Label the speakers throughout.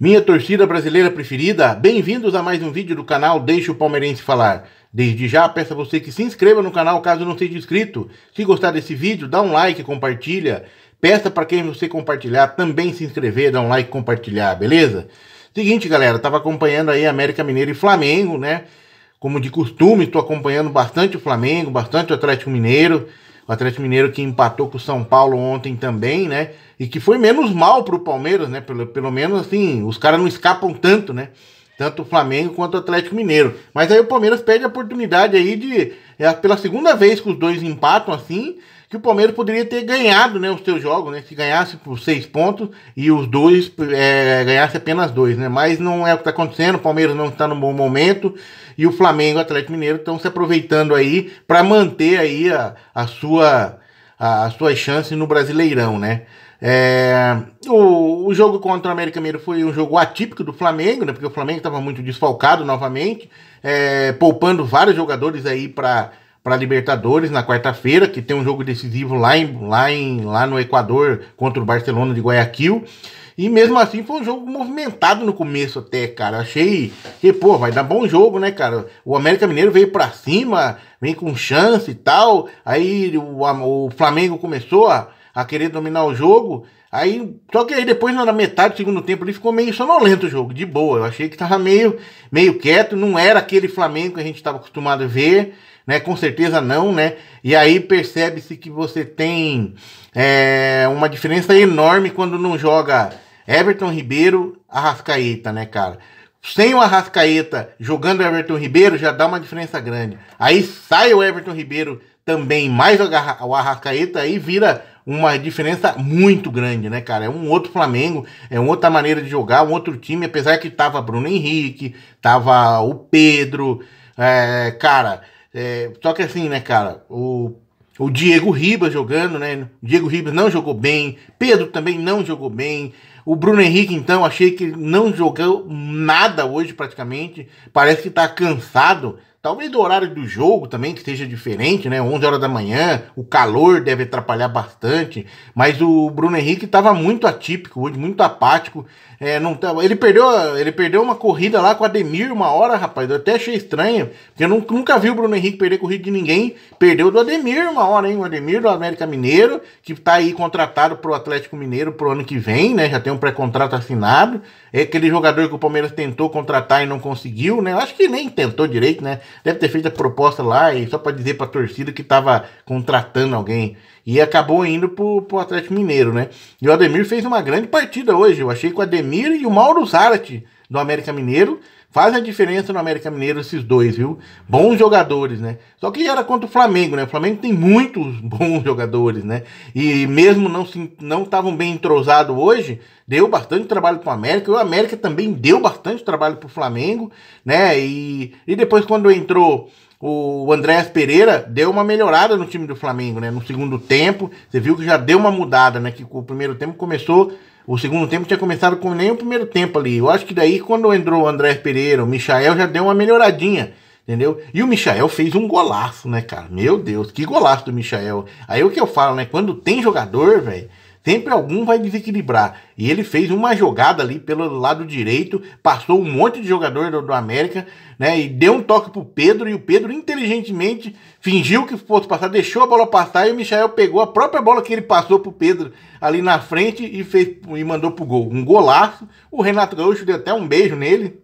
Speaker 1: Minha torcida brasileira preferida, bem-vindos a mais um vídeo do canal Deixa o Palmeirense Falar. Desde já peço a você que se inscreva no canal caso não seja inscrito. Se gostar desse vídeo, dá um like, compartilha. Peça para quem você compartilhar também se inscrever, dá um like, compartilhar, beleza? Seguinte, galera, estava acompanhando aí América Mineiro e Flamengo, né? Como de costume, estou acompanhando bastante o Flamengo, bastante o Atlético Mineiro. O Atlético Mineiro que empatou com o São Paulo ontem também, né? E que foi menos mal para o Palmeiras, né? Pelo, pelo menos assim, os caras não escapam tanto, né? Tanto o Flamengo quanto o Atlético Mineiro. Mas aí o Palmeiras perde a oportunidade aí de. É, pela segunda vez que os dois empatam assim, que o Palmeiras poderia ter ganhado né, os seus jogos, né? Se ganhasse por seis pontos e os dois é, ganhasse apenas dois, né? Mas não é o que está acontecendo, o Palmeiras não está no bom momento e o Flamengo e o Atlético Mineiro estão se aproveitando aí para manter aí a, a sua as suas chances no Brasileirão, né? É, o, o, jogo contra o América Mineiro foi um jogo atípico do Flamengo, né? Porque o Flamengo estava muito desfalcado novamente, é, poupando vários jogadores aí para para Libertadores na quarta-feira, que tem um jogo decisivo lá, em, lá, em, lá no Equador contra o Barcelona de Guayaquil. E mesmo assim foi um jogo movimentado no começo até, cara. Achei que, pô, vai dar bom jogo, né, cara? O América Mineiro veio para cima, vem com chance e tal. Aí o, o Flamengo começou a, a querer dominar o jogo. Aí, só que aí depois na metade do segundo tempo ele ficou meio sonolento o jogo, de boa. Eu achei que tava meio, meio quieto, não era aquele Flamengo que a gente estava acostumado a ver né? Com certeza não, né? E aí percebe-se que você tem é, uma diferença enorme quando não joga Everton Ribeiro, Arrascaeta, né, cara? Sem o Arrascaeta jogando Everton Ribeiro já dá uma diferença grande. Aí sai o Everton Ribeiro também, mais o Arrascaeta, aí vira uma diferença muito grande, né, cara? É um outro Flamengo, é uma outra maneira de jogar, um outro time, apesar que tava Bruno Henrique, tava o Pedro, é, cara. É, só que assim, né, cara, o, o Diego Ribas jogando, né? O Diego Ribas não jogou bem, Pedro também não jogou bem. O Bruno Henrique, então, achei que não jogou nada hoje praticamente. Parece que tá cansado. Talvez do horário do jogo também que esteja diferente, né? 11 horas da manhã, o calor deve atrapalhar bastante. Mas o Bruno Henrique estava muito atípico hoje, muito apático. É, não tava, tá, ele, perdeu, ele perdeu uma corrida lá com o Ademir uma hora, rapaz. Eu até achei estranho, porque eu nunca vi o Bruno Henrique perder corrida de ninguém. Perdeu do Ademir uma hora, hein? O Ademir do América Mineiro, que está aí contratado para o Atlético Mineiro para o ano que vem, né? Já tem um pré-contrato assinado. É aquele jogador que o Palmeiras tentou contratar e não conseguiu, né? Acho que nem tentou direito, né? deve ter feito a proposta lá e só para dizer para a torcida que estava contratando alguém. E acabou indo para o Atlético Mineiro, né? E o Ademir fez uma grande partida hoje. Eu achei que o Ademir e o Mauro Zarate do América Mineiro. Faz a diferença no América Mineiro esses dois, viu? Bons jogadores, né? Só que era contra o Flamengo, né? O Flamengo tem muitos bons jogadores, né? E mesmo não se não estavam bem entrosados hoje, deu bastante trabalho para o América. o América também deu bastante trabalho para o Flamengo, né? E, e depois quando entrou o Andréas Pereira deu uma melhorada no time do Flamengo, né? No segundo tempo, você viu que já deu uma mudada, né? Que o primeiro tempo começou o segundo tempo tinha começado com nem o primeiro tempo ali. Eu acho que daí quando entrou o André Pereira, o Michael já deu uma melhoradinha. Entendeu? E o Michael fez um golaço, né, cara? Meu Deus, que golaço do Michael. Aí o que eu falo, né? Quando tem jogador, velho, Sempre algum vai desequilibrar. E ele fez uma jogada ali pelo lado direito, passou um monte de jogador do, do América, né? E deu um toque pro Pedro, e o Pedro inteligentemente fingiu que fosse passar, deixou a bola passar, e o Michael pegou a própria bola que ele passou pro Pedro ali na frente e, fez, e mandou pro gol. Um golaço. O Renato Gaúcho deu até um beijo nele.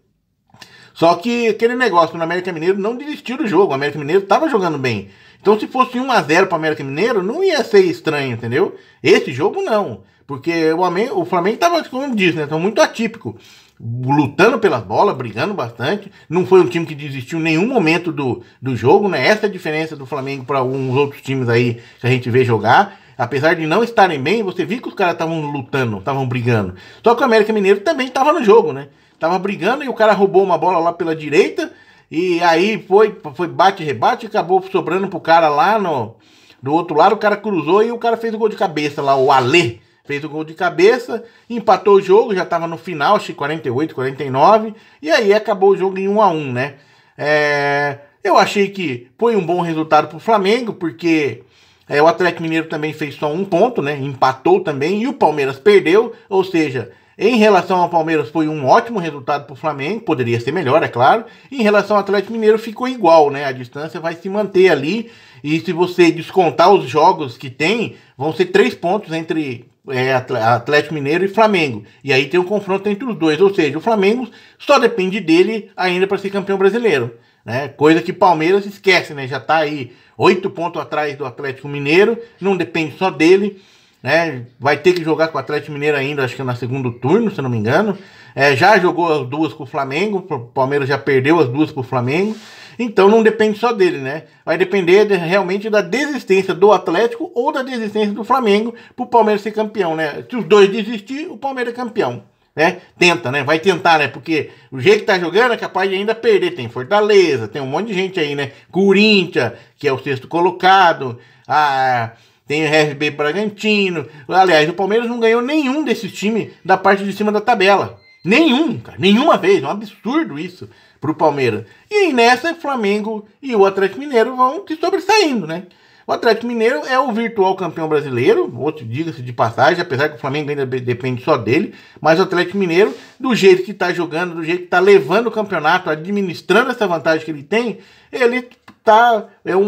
Speaker 1: Só que aquele negócio no América Mineiro não desistiu do jogo. O América Mineiro estava jogando bem. Então, se fosse 1 a 0 para o América Mineiro, não ia ser estranho, entendeu? Esse jogo não. Porque o, o Flamengo estava, como diz, né? Tava muito atípico lutando pelas bolas, brigando bastante. Não foi um time que desistiu em nenhum momento do, do jogo, né? Essa é a diferença do Flamengo para alguns outros times aí que a gente vê jogar. Apesar de não estarem bem, você viu que os caras estavam lutando, estavam brigando. Só que o América Mineiro também estava no jogo, né? tava brigando e o cara roubou uma bola lá pela direita. E aí foi, foi bate, rebate, acabou sobrando pro cara lá no, do outro lado. O cara cruzou e o cara fez o gol de cabeça lá, o Alê. Fez o gol de cabeça, empatou o jogo, já tava no final, acho 48, 49. E aí acabou o jogo em 1 a 1 né? É, eu achei que foi um bom resultado pro Flamengo, porque é, o Atlético Mineiro também fez só um ponto, né? Empatou também e o Palmeiras perdeu, ou seja, em relação ao Palmeiras, foi um ótimo resultado para o Flamengo, poderia ser melhor, é claro. Em relação ao Atlético Mineiro, ficou igual, né? A distância vai se manter ali. E se você descontar os jogos que tem, vão ser três pontos entre é, Atlético Mineiro e Flamengo. E aí tem um confronto entre os dois. Ou seja, o Flamengo só depende dele ainda para ser campeão brasileiro. Né? Coisa que Palmeiras esquece, né? Já está aí oito pontos atrás do Atlético Mineiro, não depende só dele né? Vai ter que jogar com o Atlético Mineiro ainda, acho que é na segundo turno, se não me engano. É, já jogou as duas com o Flamengo, o Palmeiras já perdeu as duas com o Flamengo. Então não depende só dele, né? Vai depender de, realmente da desistência do Atlético ou da desistência do Flamengo para o Palmeiras ser campeão, né? Se os dois desistir, o Palmeiras é campeão. Né? Tenta, né? Vai tentar, né? Porque o jeito que tá jogando é capaz de ainda perder. Tem Fortaleza, tem um monte de gente aí, né? Corinthians, que é o sexto colocado. A, tem o RB Bragantino. Aliás, o Palmeiras não ganhou nenhum desses times da parte de cima da tabela. Nenhum, cara, nenhuma vez. É um absurdo isso pro Palmeiras. E aí nessa, Flamengo e o Atlético Mineiro vão se sobressaindo, né? O Atlético Mineiro é o virtual campeão brasileiro, outro diga-se de passagem, apesar que o Flamengo ainda depende só dele, mas o Atlético Mineiro, do jeito que está jogando, do jeito que está levando o campeonato, administrando essa vantagem que ele tem, ele tá, é um,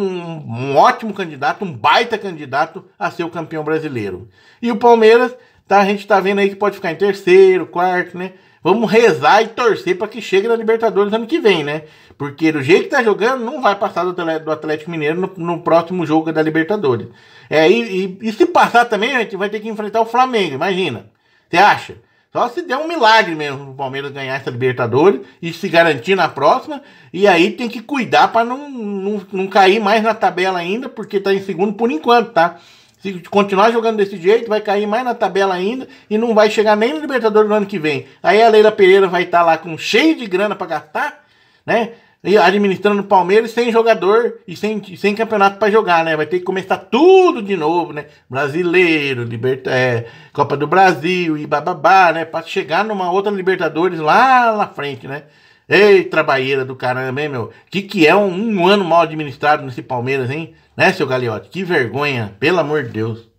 Speaker 1: um, ótimo candidato, um baita candidato a ser o campeão brasileiro. E o Palmeiras, tá, a gente está vendo aí que pode ficar em terceiro, quarto, né? Vamos rezar e torcer para que chegue na Libertadores ano que vem, né? Porque do jeito que tá jogando, não vai passar do Atlético Mineiro no, no próximo jogo da Libertadores. É, e, e, e se passar também, a gente vai ter que enfrentar o Flamengo, imagina. Você acha? Só se der um milagre mesmo o Palmeiras ganhar essa Libertadores e se garantir na próxima. E aí tem que cuidar para não, não, não cair mais na tabela ainda, porque está em segundo por enquanto, tá? Se continuar jogando desse jeito, vai cair mais na tabela ainda e não vai chegar nem no Libertadores no ano que vem. Aí a Leila Pereira vai estar tá lá com cheio de grana para gastar, né? administrando o Palmeiras sem jogador e sem, sem campeonato para jogar, né? Vai ter que começar tudo de novo, né? Brasileiro, liberta, é, Copa do Brasil e bababá, né? Para chegar numa outra Libertadores lá na frente, né? Ei, trabalheira do caramba, hein, meu? Que que é um, um ano mal administrado nesse Palmeiras, hein? Né, seu Galeote? Que vergonha, pelo amor de Deus.